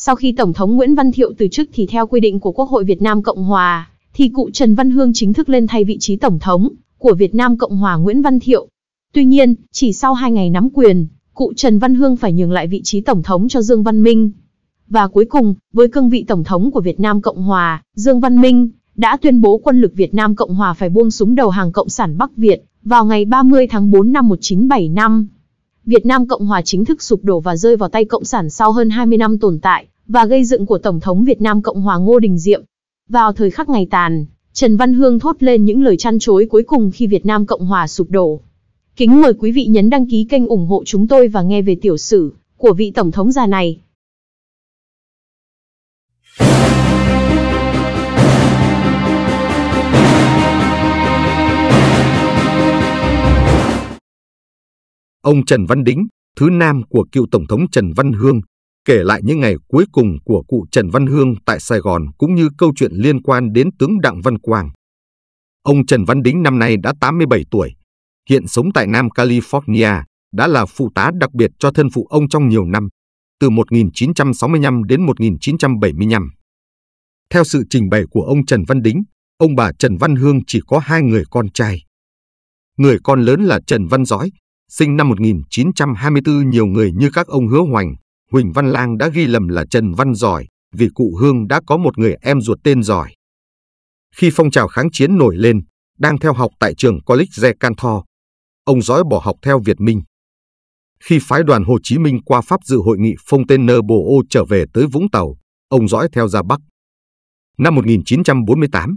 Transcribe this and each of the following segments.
Sau khi Tổng thống Nguyễn Văn Thiệu từ chức thì theo quy định của Quốc hội Việt Nam Cộng Hòa, thì cụ Trần Văn Hương chính thức lên thay vị trí Tổng thống của Việt Nam Cộng Hòa Nguyễn Văn Thiệu. Tuy nhiên, chỉ sau hai ngày nắm quyền, cụ Trần Văn Hương phải nhường lại vị trí Tổng thống cho Dương Văn Minh. Và cuối cùng, với cương vị Tổng thống của Việt Nam Cộng Hòa, Dương Văn Minh đã tuyên bố quân lực Việt Nam Cộng Hòa phải buông súng đầu hàng Cộng sản Bắc Việt vào ngày 30 tháng 4 năm 1975. Việt Nam Cộng Hòa chính thức sụp đổ và rơi vào tay Cộng sản sau hơn 20 năm tồn tại, và gây dựng của Tổng thống Việt Nam Cộng Hòa Ngô Đình Diệm. Vào thời khắc ngày tàn, Trần Văn Hương thốt lên những lời chăn chối cuối cùng khi Việt Nam Cộng Hòa sụp đổ. Kính mời quý vị nhấn đăng ký kênh ủng hộ chúng tôi và nghe về tiểu sử của vị Tổng thống già này. Ông Trần Văn Đính, thứ nam của cựu Tổng thống Trần Văn Hương, kể lại những ngày cuối cùng của cụ Trần Văn Hương tại Sài Gòn cũng như câu chuyện liên quan đến tướng Đặng Văn Quang. Ông Trần Văn Đính năm nay đã 87 tuổi, hiện sống tại Nam California, đã là phụ tá đặc biệt cho thân phụ ông trong nhiều năm, từ 1965 đến 1975. Theo sự trình bày của ông Trần Văn Đính, ông bà Trần Văn Hương chỉ có hai người con trai. Người con lớn là Trần Văn Giói, sinh năm 1924 nhiều người như các ông Hứa Hoành, Huỳnh Văn Lang đã ghi lầm là Trần Văn Giỏi vì cụ Hương đã có một người em ruột tên Giỏi. Khi phong trào kháng chiến nổi lên, đang theo học tại trường College de Cantor, ông Giỏi bỏ học theo Việt Minh. Khi phái đoàn Hồ Chí Minh qua Pháp dự hội nghị Fontainebleau Bồ trở về tới Vũng Tàu, ông Giỏi theo ra Bắc. Năm 1948,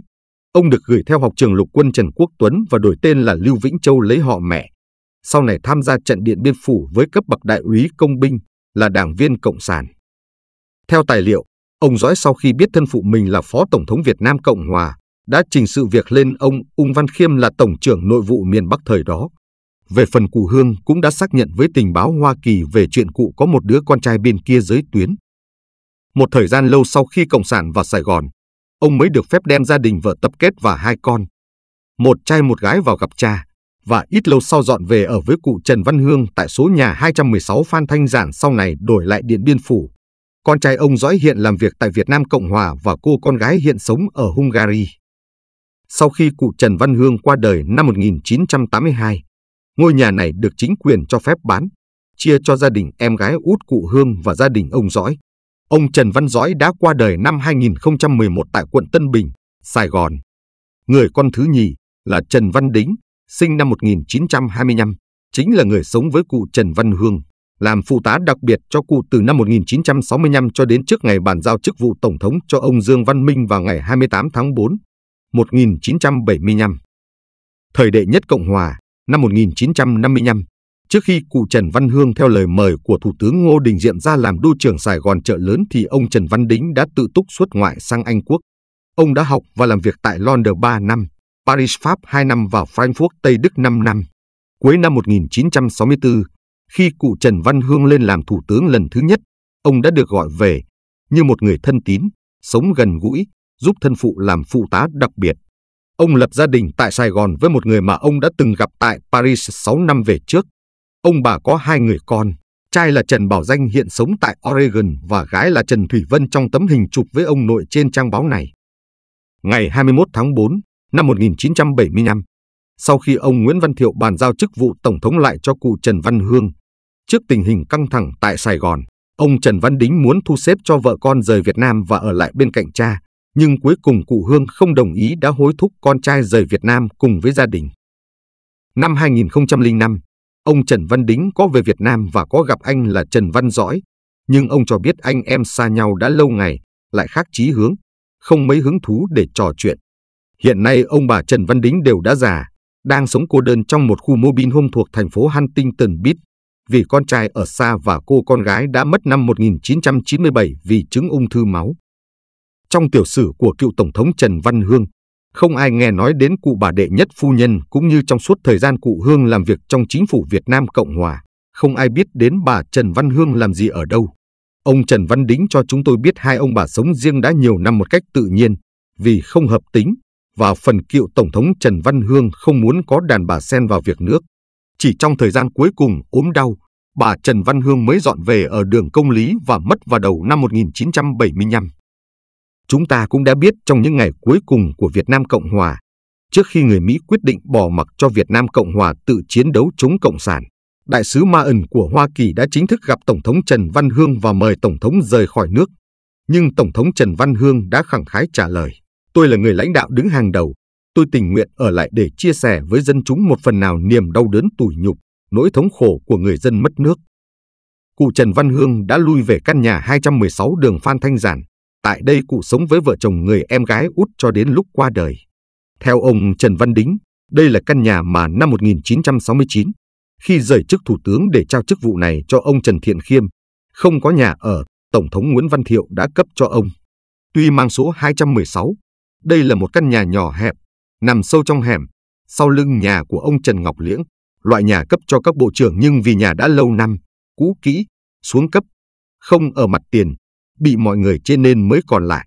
ông được gửi theo học trường lục quân Trần Quốc Tuấn và đổi tên là Lưu Vĩnh Châu lấy họ mẹ, sau này tham gia trận Điện Biên Phủ với cấp bậc đại úy công binh là đảng viên Cộng sản. Theo tài liệu, ông Dõi sau khi biết thân phụ mình là Phó Tổng thống Việt Nam Cộng Hòa, đã trình sự việc lên ông Ung Văn Khiêm là Tổng trưởng Nội vụ miền Bắc thời đó. Về phần cụ Hương cũng đã xác nhận với tình báo Hoa Kỳ về chuyện cụ có một đứa con trai bên kia giới tuyến. Một thời gian lâu sau khi Cộng sản vào Sài Gòn, ông mới được phép đem gia đình vợ tập kết và hai con. Một trai một gái vào gặp cha, và ít lâu sau dọn về ở với cụ Trần Văn Hương tại số nhà 216 Phan Thanh Giản sau này đổi lại Điện Biên Phủ. Con trai ông Dõi hiện làm việc tại Việt Nam Cộng Hòa và cô con gái hiện sống ở Hungary. Sau khi cụ Trần Văn Hương qua đời năm 1982, ngôi nhà này được chính quyền cho phép bán, chia cho gia đình em gái út cụ Hương và gia đình ông Dõi. Ông Trần Văn Dõi đã qua đời năm 2011 tại quận Tân Bình, Sài Gòn. Người con thứ nhì là Trần Văn Đính sinh năm 1925, chính là người sống với cụ Trần Văn Hương, làm phụ tá đặc biệt cho cụ từ năm 1965 cho đến trước ngày bàn giao chức vụ Tổng thống cho ông Dương Văn Minh vào ngày 28 tháng 4, 1975. Thời đệ nhất Cộng Hòa, năm 1955, trước khi cụ Trần Văn Hương theo lời mời của Thủ tướng Ngô Đình Diệm ra làm đô trưởng Sài Gòn chợ lớn thì ông Trần Văn Đính đã tự túc xuất ngoại sang Anh Quốc. Ông đã học và làm việc tại London 3 năm, Paris Pháp 2 năm và Frankfurt Tây Đức 5 năm. Cuối năm 1964, khi cụ Trần Văn Hương lên làm thủ tướng lần thứ nhất, ông đã được gọi về như một người thân tín, sống gần gũi, giúp thân phụ làm phụ tá đặc biệt. Ông lập gia đình tại Sài Gòn với một người mà ông đã từng gặp tại Paris 6 năm về trước. Ông bà có hai người con, trai là Trần Bảo Danh hiện sống tại Oregon và gái là Trần Thủy Vân trong tấm hình chụp với ông nội trên trang báo này. Ngày 21 tháng 4, năm 1975, sau khi ông Nguyễn Văn Thiệu bàn giao chức vụ Tổng thống lại cho cụ Trần Văn Hương, trước tình hình căng thẳng tại Sài Gòn, ông Trần Văn Đính muốn thu xếp cho vợ con rời Việt Nam và ở lại bên cạnh cha, nhưng cuối cùng cụ Hương không đồng ý đã hối thúc con trai rời Việt Nam cùng với gia đình. Năm 2005, ông Trần Văn Đính có về Việt Nam và có gặp anh là Trần Văn Dõi, nhưng ông cho biết anh em xa nhau đã lâu ngày, lại khác chí hướng, không mấy hứng thú để trò chuyện. Hiện nay ông bà Trần Văn Đính đều đã già, đang sống cô đơn trong một khu mô bin hôm thuộc thành phố Huntington Beach vì con trai ở xa và cô con gái đã mất năm 1997 vì chứng ung thư máu. Trong tiểu sử của cựu Tổng thống Trần Văn Hương, không ai nghe nói đến cụ bà đệ nhất phu nhân cũng như trong suốt thời gian cụ Hương làm việc trong chính phủ Việt Nam Cộng Hòa, không ai biết đến bà Trần Văn Hương làm gì ở đâu. Ông Trần Văn Đính cho chúng tôi biết hai ông bà sống riêng đã nhiều năm một cách tự nhiên, vì không hợp tính và phần cựu Tổng thống Trần Văn Hương không muốn có đàn bà xen vào việc nước. Chỉ trong thời gian cuối cùng ốm đau, bà Trần Văn Hương mới dọn về ở đường Công Lý và mất vào đầu năm 1975. Chúng ta cũng đã biết trong những ngày cuối cùng của Việt Nam Cộng Hòa, trước khi người Mỹ quyết định bỏ mặc cho Việt Nam Cộng Hòa tự chiến đấu chống Cộng sản, Đại sứ Ma ẩn của Hoa Kỳ đã chính thức gặp Tổng thống Trần Văn Hương và mời Tổng thống rời khỏi nước. Nhưng Tổng thống Trần Văn Hương đã khẳng khái trả lời. Tôi là người lãnh đạo đứng hàng đầu. Tôi tình nguyện ở lại để chia sẻ với dân chúng một phần nào niềm đau đớn tủi nhục, nỗi thống khổ của người dân mất nước. Cụ Trần Văn Hương đã lui về căn nhà 216 đường Phan Thanh Giản. Tại đây cụ sống với vợ chồng người em gái út cho đến lúc qua đời. Theo ông Trần Văn Đính, đây là căn nhà mà năm 1969, khi rời chức thủ tướng để trao chức vụ này cho ông Trần Thiện Khiêm, không có nhà ở, Tổng thống Nguyễn Văn Thiệu đã cấp cho ông. Tuy mang số 216, đây là một căn nhà nhỏ hẹp, nằm sâu trong hẻm, sau lưng nhà của ông Trần Ngọc Liễng, loại nhà cấp cho các bộ trưởng nhưng vì nhà đã lâu năm, cũ kỹ, xuống cấp, không ở mặt tiền, bị mọi người trên nên mới còn lại.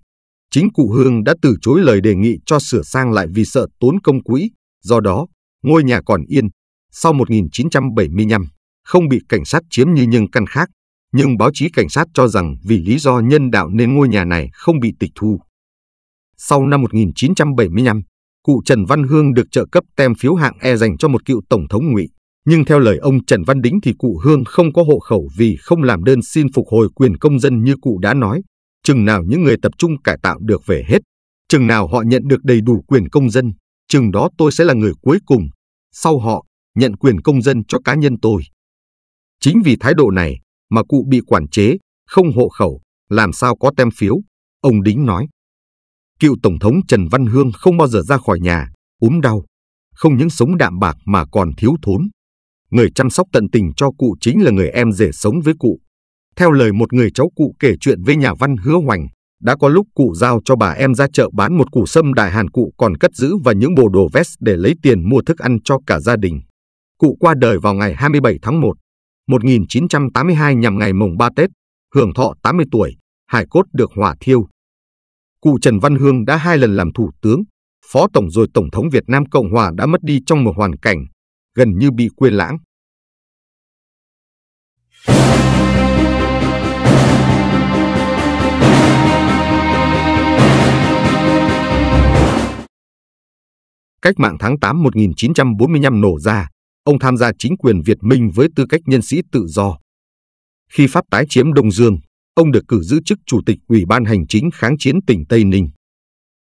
Chính cụ Hương đã từ chối lời đề nghị cho sửa sang lại vì sợ tốn công quỹ, do đó, ngôi nhà còn yên. Sau 1975, không bị cảnh sát chiếm như những căn khác, nhưng báo chí cảnh sát cho rằng vì lý do nhân đạo nên ngôi nhà này không bị tịch thu. Sau năm 1975, cụ Trần Văn Hương được trợ cấp tem phiếu hạng E dành cho một cựu tổng thống Ngụy, nhưng theo lời ông Trần Văn Đính thì cụ Hương không có hộ khẩu vì không làm đơn xin phục hồi quyền công dân như cụ đã nói, chừng nào những người tập trung cải tạo được về hết, chừng nào họ nhận được đầy đủ quyền công dân, chừng đó tôi sẽ là người cuối cùng, sau họ, nhận quyền công dân cho cá nhân tôi. Chính vì thái độ này mà cụ bị quản chế, không hộ khẩu, làm sao có tem phiếu, ông Đính nói. Cựu Tổng thống Trần Văn Hương không bao giờ ra khỏi nhà, ốm đau, không những sống đạm bạc mà còn thiếu thốn. Người chăm sóc tận tình cho cụ chính là người em rể sống với cụ. Theo lời một người cháu cụ kể chuyện với nhà văn Hứa Hoành, đã có lúc cụ giao cho bà em ra chợ bán một củ sâm đại hàn cụ còn cất giữ và những bộ đồ vest để lấy tiền mua thức ăn cho cả gia đình. Cụ qua đời vào ngày 27 tháng 1, 1982 nhằm ngày mùng 3 Tết, hưởng thọ 80 tuổi, hải cốt được hỏa thiêu. Cụ Trần Văn Hương đã hai lần làm thủ tướng, phó tổng rồi tổng thống Việt Nam Cộng Hòa đã mất đi trong một hoàn cảnh gần như bị quên lãng. Cách mạng tháng 8 1945 nổ ra, ông tham gia chính quyền Việt Minh với tư cách nhân sĩ tự do. Khi Pháp tái chiếm Đông Dương, ông được cử giữ chức Chủ tịch Ủy ban Hành chính kháng chiến tỉnh Tây Ninh.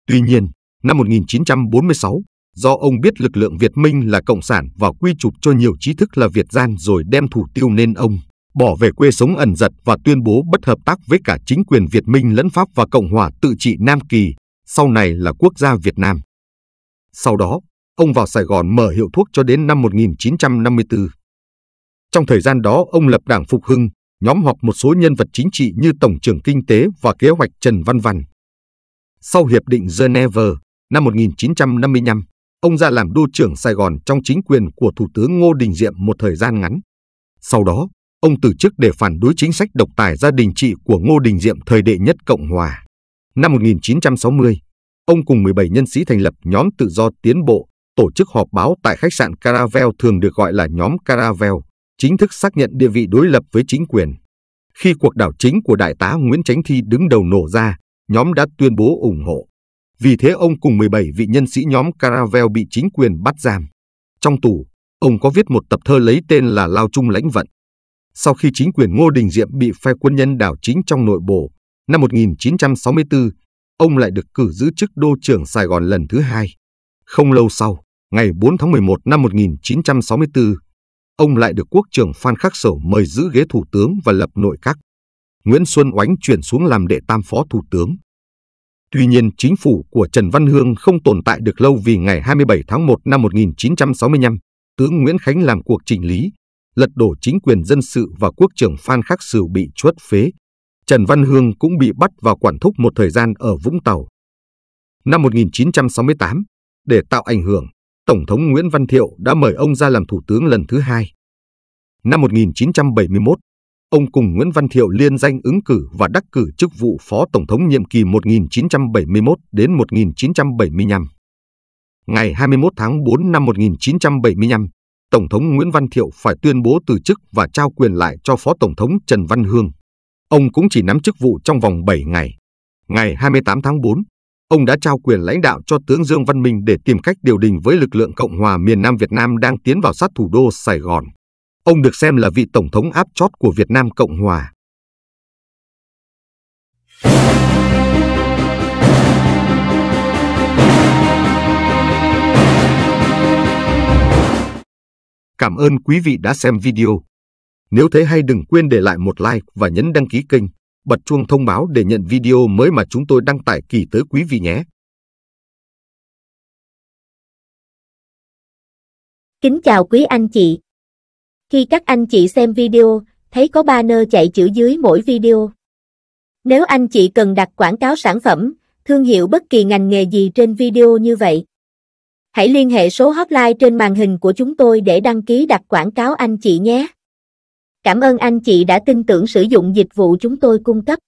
Tuy nhiên, năm 1946, do ông biết lực lượng Việt Minh là cộng sản và quy chụp cho nhiều trí thức là Việt gian rồi đem thủ tiêu nên ông bỏ về quê sống ẩn giật và tuyên bố bất hợp tác với cả chính quyền Việt Minh lẫn Pháp và Cộng hòa tự trị Nam Kỳ, sau này là quốc gia Việt Nam. Sau đó, ông vào Sài Gòn mở hiệu thuốc cho đến năm 1954. Trong thời gian đó, ông lập Đảng Phục Hưng, nhóm họp một số nhân vật chính trị như Tổng trưởng Kinh tế và Kế hoạch Trần Văn Văn. Sau Hiệp định Geneva năm 1955, ông ra làm đô trưởng Sài Gòn trong chính quyền của Thủ tướng Ngô Đình Diệm một thời gian ngắn. Sau đó, ông từ chức để phản đối chính sách độc tài gia đình trị của Ngô Đình Diệm thời đệ nhất Cộng Hòa. Năm 1960, ông cùng 17 nhân sĩ thành lập nhóm tự do tiến bộ, tổ chức họp báo tại khách sạn Caravel thường được gọi là nhóm Caravel chính thức xác nhận địa vị đối lập với chính quyền. Khi cuộc đảo chính của đại tá Nguyễn Chánh Thi đứng đầu nổ ra, nhóm đã tuyên bố ủng hộ. Vì thế ông cùng 17 vị nhân sĩ nhóm Caravel bị chính quyền bắt giam. Trong tù, ông có viết một tập thơ lấy tên là Lao Trung Lãnh Vận. Sau khi chính quyền Ngô Đình Diệm bị phe quân nhân đảo chính trong nội bộ, năm 1964, ông lại được cử giữ chức đô trưởng Sài Gòn lần thứ hai. Không lâu sau, ngày 4 tháng 11 năm 1964, ông lại được quốc trưởng Phan Khắc Sầu mời giữ ghế thủ tướng và lập nội các. Nguyễn Xuân Oánh chuyển xuống làm đệ tam phó thủ tướng. Tuy nhiên, chính phủ của Trần Văn Hương không tồn tại được lâu vì ngày 27 tháng 1 năm 1965, tướng Nguyễn Khánh làm cuộc chỉnh lý, lật đổ chính quyền dân sự và quốc trưởng Phan Khắc Sửu bị chuất phế. Trần Văn Hương cũng bị bắt vào quản thúc một thời gian ở Vũng Tàu. Năm 1968, để tạo ảnh hưởng, Tổng thống Nguyễn Văn Thiệu đã mời ông ra làm thủ tướng lần thứ hai. Năm 1971, ông cùng Nguyễn Văn Thiệu liên danh ứng cử và đắc cử chức vụ Phó Tổng thống nhiệm kỳ 1971 đến 1975. Ngày 21 tháng 4 năm 1975, Tổng thống Nguyễn Văn Thiệu phải tuyên bố từ chức và trao quyền lại cho Phó Tổng thống Trần Văn Hương. Ông cũng chỉ nắm chức vụ trong vòng 7 ngày. Ngày 28 tháng 4, ông đã trao quyền lãnh đạo cho tướng Dương Văn Minh để tìm cách điều đình với lực lượng Cộng hòa miền Nam Việt Nam đang tiến vào sát thủ đô Sài Gòn. Ông được xem là vị tổng thống áp chót của Việt Nam Cộng hòa. Cảm ơn quý vị đã xem video. Nếu thấy hay đừng quên để lại một like và nhấn đăng ký kênh bật chuông thông báo để nhận video mới mà chúng tôi đăng tải kỳ tới quý vị nhé. Kính chào quý anh chị. Khi các anh chị xem video, thấy có banner chạy chữ dưới mỗi video. Nếu anh chị cần đặt quảng cáo sản phẩm, thương hiệu bất kỳ ngành nghề gì trên video như vậy, hãy liên hệ số hotline trên màn hình của chúng tôi để đăng ký đặt quảng cáo anh chị nhé. Cảm ơn anh chị đã tin tưởng sử dụng dịch vụ chúng tôi cung cấp.